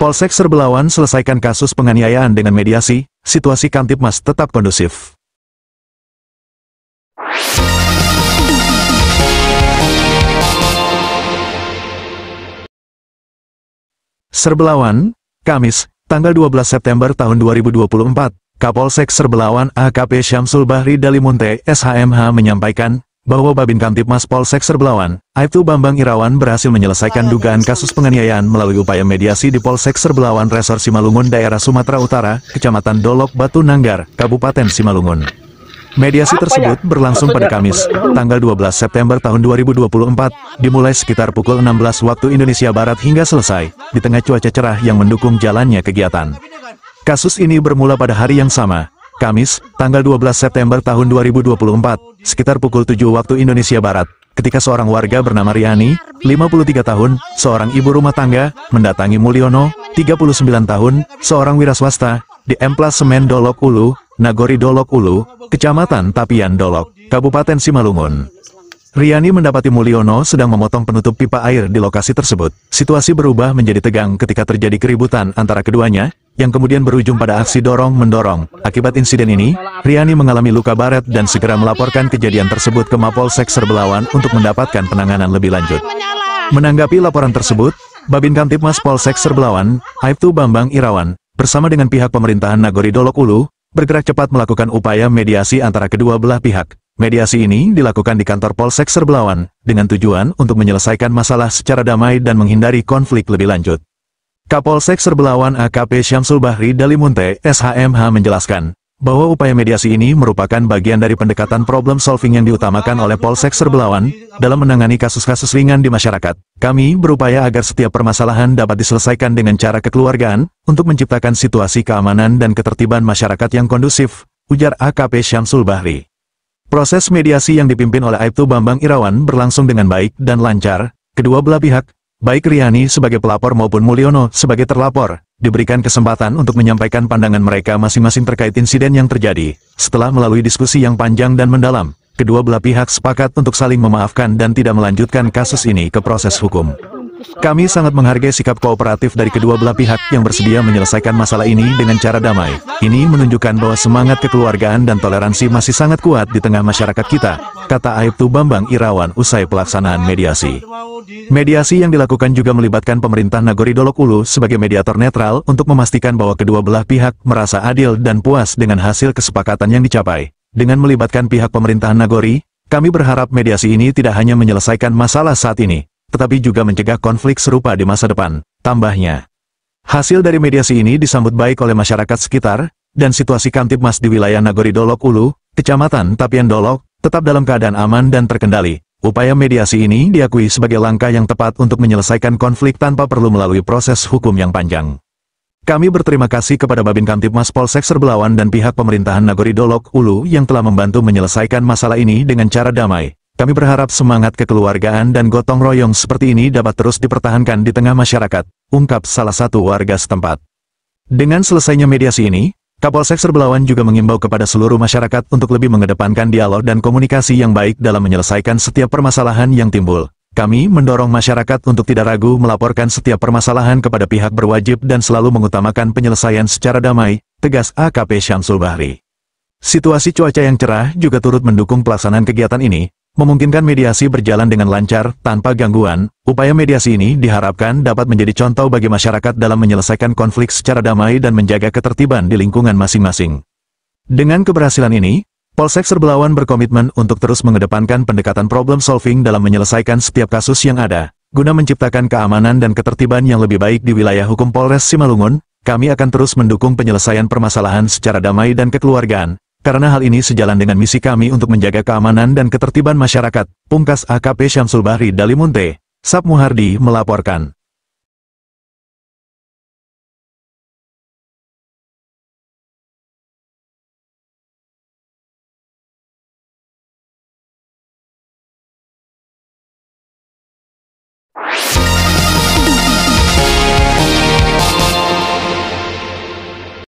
Polsek Serbelawan selesaikan kasus penganiayaan dengan mediasi, situasi Kamtipmas tetap kondusif. Serbelawan, Kamis, tanggal 12 September tahun 2024, Kapolsek Serbelawan AKP Syamsul Bahri Dalimunte SHMH menyampaikan, bahwa Babin Mas Polsek Serbelawan, Aibtu Bambang Irawan berhasil menyelesaikan dugaan kasus penganiayaan melalui upaya mediasi di Polsek Serbelawan Resor Simalungun daerah Sumatera Utara, Kecamatan Dolok Batu Nanggar, Kabupaten Simalungun. Mediasi ya? tersebut berlangsung pada Kamis, tanggal 12 September tahun 2024, dimulai sekitar pukul 16 waktu Indonesia Barat hingga selesai, di tengah cuaca cerah yang mendukung jalannya kegiatan. Kasus ini bermula pada hari yang sama, Kamis, tanggal 12 September tahun 2024, sekitar pukul 7 waktu Indonesia Barat, ketika seorang warga bernama Riani, 53 tahun, seorang ibu rumah tangga, mendatangi Mulyono, 39 tahun, seorang wira swasta, di M Semen Dolok Ulu, Nagori Dolok Ulu, Kecamatan Tapian Dolok, Kabupaten Simalungun. Riani mendapati Mulyono sedang memotong penutup pipa air di lokasi tersebut. Situasi berubah menjadi tegang ketika terjadi keributan antara keduanya, yang kemudian berujung pada aksi dorong-mendorong. Akibat insiden ini, Riani mengalami luka baret dan segera melaporkan kejadian tersebut ke Mapolsek Serbelawan untuk mendapatkan penanganan lebih lanjut. Menanggapi laporan tersebut, Babin Kamtipmas Polsek Serbelawan, Aibtu Bambang Irawan, bersama dengan pihak pemerintahan Nagori Dolok Ulu, bergerak cepat melakukan upaya mediasi antara kedua belah pihak. Mediasi ini dilakukan di kantor Polsek Serbelawan, dengan tujuan untuk menyelesaikan masalah secara damai dan menghindari konflik lebih lanjut. Kapolsek Serbelawan AKP Syamsul Bahri Dalimunte SHMH menjelaskan bahwa upaya mediasi ini merupakan bagian dari pendekatan problem solving yang diutamakan oleh Polsek Serbelawan dalam menangani kasus-kasus ringan di masyarakat. Kami berupaya agar setiap permasalahan dapat diselesaikan dengan cara kekeluargaan untuk menciptakan situasi keamanan dan ketertiban masyarakat yang kondusif, ujar AKP Syamsul Bahri. Proses mediasi yang dipimpin oleh Aibtu Bambang Irawan berlangsung dengan baik dan lancar, kedua belah pihak, baik Riani sebagai pelapor maupun Mulyono sebagai terlapor, diberikan kesempatan untuk menyampaikan pandangan mereka masing-masing terkait insiden yang terjadi. Setelah melalui diskusi yang panjang dan mendalam, kedua belah pihak sepakat untuk saling memaafkan dan tidak melanjutkan kasus ini ke proses hukum. Kami sangat menghargai sikap kooperatif dari kedua belah pihak yang bersedia menyelesaikan masalah ini dengan cara damai. Ini menunjukkan bahwa semangat kekeluargaan dan toleransi masih sangat kuat di tengah masyarakat kita, kata Aibtu Bambang Irawan usai pelaksanaan mediasi. Mediasi yang dilakukan juga melibatkan pemerintah Nagori Dolok Ulu sebagai mediator netral untuk memastikan bahwa kedua belah pihak merasa adil dan puas dengan hasil kesepakatan yang dicapai. Dengan melibatkan pihak pemerintahan Nagori, kami berharap mediasi ini tidak hanya menyelesaikan masalah saat ini, tetapi juga mencegah konflik serupa di masa depan, tambahnya. Hasil dari mediasi ini disambut baik oleh masyarakat sekitar, dan situasi kantip mas di wilayah Nagori Dolok Ulu, Kecamatan Tapian Dolok, tetap dalam keadaan aman dan terkendali. Upaya mediasi ini diakui sebagai langkah yang tepat untuk menyelesaikan konflik tanpa perlu melalui proses hukum yang panjang. Kami berterima kasih kepada Babin Mas Polsek Serbelawan dan pihak pemerintahan Nagori Dolok Ulu yang telah membantu menyelesaikan masalah ini dengan cara damai. Kami berharap semangat kekeluargaan dan gotong royong seperti ini dapat terus dipertahankan di tengah masyarakat, ungkap salah satu warga setempat. Dengan selesainya mediasi ini, Kapolsek Serbelawan juga mengimbau kepada seluruh masyarakat untuk lebih mengedepankan dialog dan komunikasi yang baik dalam menyelesaikan setiap permasalahan yang timbul. Kami mendorong masyarakat untuk tidak ragu melaporkan setiap permasalahan kepada pihak berwajib dan selalu mengutamakan penyelesaian secara damai, tegas AKP Syamsul Bahri. Situasi cuaca yang cerah juga turut mendukung pelaksanaan kegiatan ini, memungkinkan mediasi berjalan dengan lancar, tanpa gangguan. Upaya mediasi ini diharapkan dapat menjadi contoh bagi masyarakat dalam menyelesaikan konflik secara damai dan menjaga ketertiban di lingkungan masing-masing. Dengan keberhasilan ini, Polsek Serbelawan berkomitmen untuk terus mengedepankan pendekatan problem solving dalam menyelesaikan setiap kasus yang ada. Guna menciptakan keamanan dan ketertiban yang lebih baik di wilayah hukum Polres Simalungun, kami akan terus mendukung penyelesaian permasalahan secara damai dan kekeluargaan, karena hal ini sejalan dengan misi kami untuk menjaga keamanan dan ketertiban masyarakat, Pungkas AKP Syamsul Bahri Dalimunte, Sab Muhardi melaporkan.